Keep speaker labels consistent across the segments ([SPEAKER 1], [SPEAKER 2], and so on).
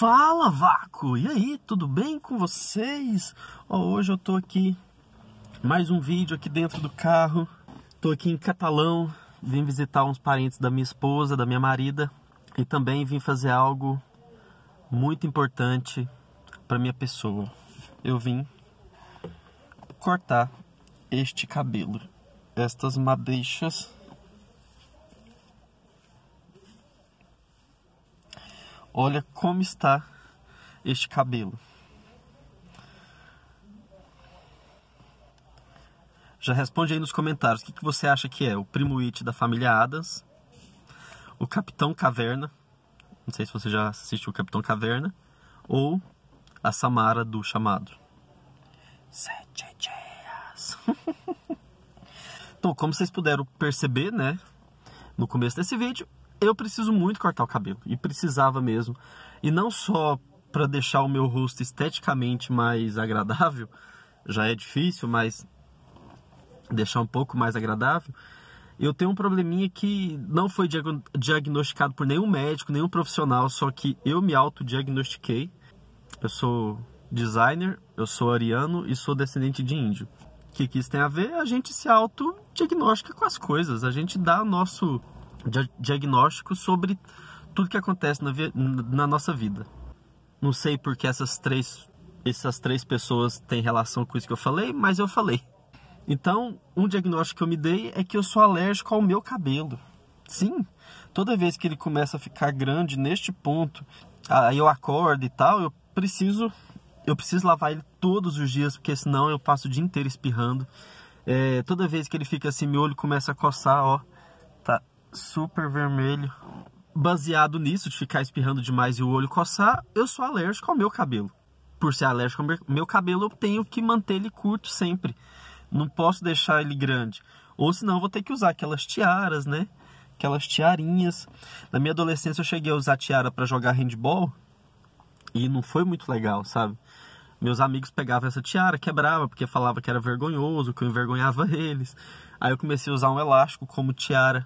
[SPEAKER 1] Fala Vácuo! E aí, tudo bem com vocês? Oh, hoje eu tô aqui, mais um vídeo aqui dentro do carro. Tô aqui em Catalão, vim visitar uns parentes da minha esposa, da minha marida e também vim fazer algo muito importante para minha pessoa. Eu vim cortar este cabelo, estas madeixas Olha como está este cabelo. Já responde aí nos comentários o que, que você acha que é o primo It da família Adams, o Capitão Caverna, não sei se você já assistiu o Capitão Caverna, ou a Samara do Chamado. Sete dias. então, como vocês puderam perceber, né, no começo desse vídeo, eu preciso muito cortar o cabelo e precisava mesmo. E não só para deixar o meu rosto esteticamente mais agradável, já é difícil, mas deixar um pouco mais agradável. Eu tenho um probleminha que não foi diagnosticado por nenhum médico, nenhum profissional, só que eu me autodiagnostiquei. Eu sou designer, eu sou ariano e sou descendente de índio. O que, que isso tem a ver? A gente se autodiagnostica com as coisas, a gente dá o nosso diagnóstico sobre tudo que acontece na, na nossa vida. Não sei porque essas três, essas três pessoas têm relação com isso que eu falei, mas eu falei. Então, um diagnóstico que eu me dei é que eu sou alérgico ao meu cabelo. Sim, toda vez que ele começa a ficar grande neste ponto, aí eu acordo e tal, eu preciso eu preciso lavar ele todos os dias, porque senão eu passo o dia inteiro espirrando. É, toda vez que ele fica assim, meu olho começa a coçar, ó. Tá, super vermelho. Baseado nisso, de ficar espirrando demais e o olho coçar, eu sou alérgico ao meu cabelo. Por ser alérgico ao meu cabelo, eu tenho que manter ele curto sempre. Não posso deixar ele grande. Ou senão eu vou ter que usar aquelas tiaras, né? Aquelas tiarinhas. Na minha adolescência eu cheguei a usar tiara para jogar handball e não foi muito legal, sabe? Meus amigos pegavam essa tiara, quebrava, porque falava que era vergonhoso, que eu envergonhava eles. Aí eu comecei a usar um elástico como tiara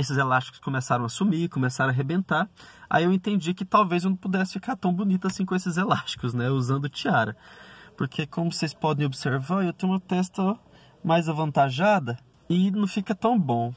[SPEAKER 1] esses elásticos começaram a sumir, começaram a arrebentar. Aí eu entendi que talvez eu não pudesse ficar tão bonita assim com esses elásticos, né? Usando tiara. Porque, como vocês podem observar, eu tenho uma testa mais avantajada e não fica tão bom.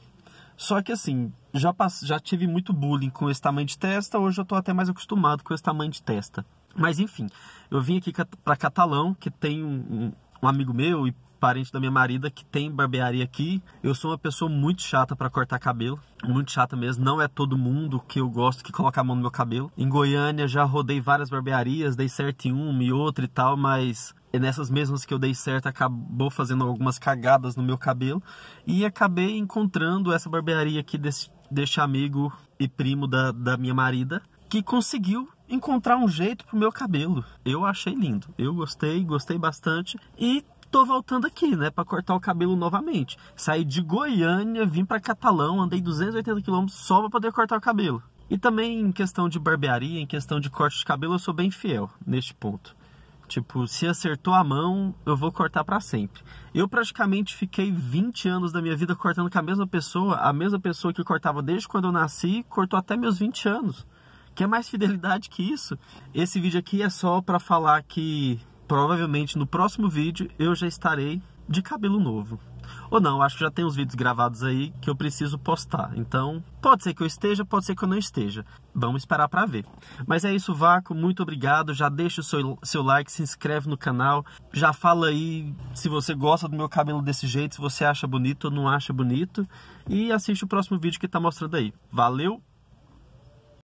[SPEAKER 1] Só que, assim, já, passei, já tive muito bullying com esse tamanho de testa, hoje eu estou até mais acostumado com esse tamanho de testa. Mas, enfim, eu vim aqui para Catalão, que tem um um amigo meu e parente da minha marida que tem barbearia aqui. Eu sou uma pessoa muito chata para cortar cabelo, muito chata mesmo. Não é todo mundo que eu gosto que coloca a mão no meu cabelo. Em Goiânia já rodei várias barbearias, dei certo em uma e outra e tal, mas é nessas mesmas que eu dei certo acabou fazendo algumas cagadas no meu cabelo e acabei encontrando essa barbearia aqui desse, desse amigo e primo da, da minha marida que conseguiu encontrar um jeito pro meu cabelo. Eu achei lindo. Eu gostei, gostei bastante. E tô voltando aqui, né, para cortar o cabelo novamente. Saí de Goiânia, vim para Catalão, andei 280 quilômetros só para poder cortar o cabelo. E também em questão de barbearia, em questão de corte de cabelo, eu sou bem fiel neste ponto. Tipo, se acertou a mão, eu vou cortar para sempre. Eu praticamente fiquei 20 anos da minha vida cortando com a mesma pessoa, a mesma pessoa que cortava desde quando eu nasci, cortou até meus 20 anos. Que é mais fidelidade que isso? Esse vídeo aqui é só para falar que provavelmente no próximo vídeo eu já estarei de cabelo novo. Ou não, acho que já tem uns vídeos gravados aí que eu preciso postar. Então, pode ser que eu esteja, pode ser que eu não esteja. Vamos esperar para ver. Mas é isso, Vaco. Muito obrigado. Já deixa o seu, seu like, se inscreve no canal. Já fala aí se você gosta do meu cabelo desse jeito, se você acha bonito ou não acha bonito. E assiste o próximo vídeo que tá mostrando aí. Valeu!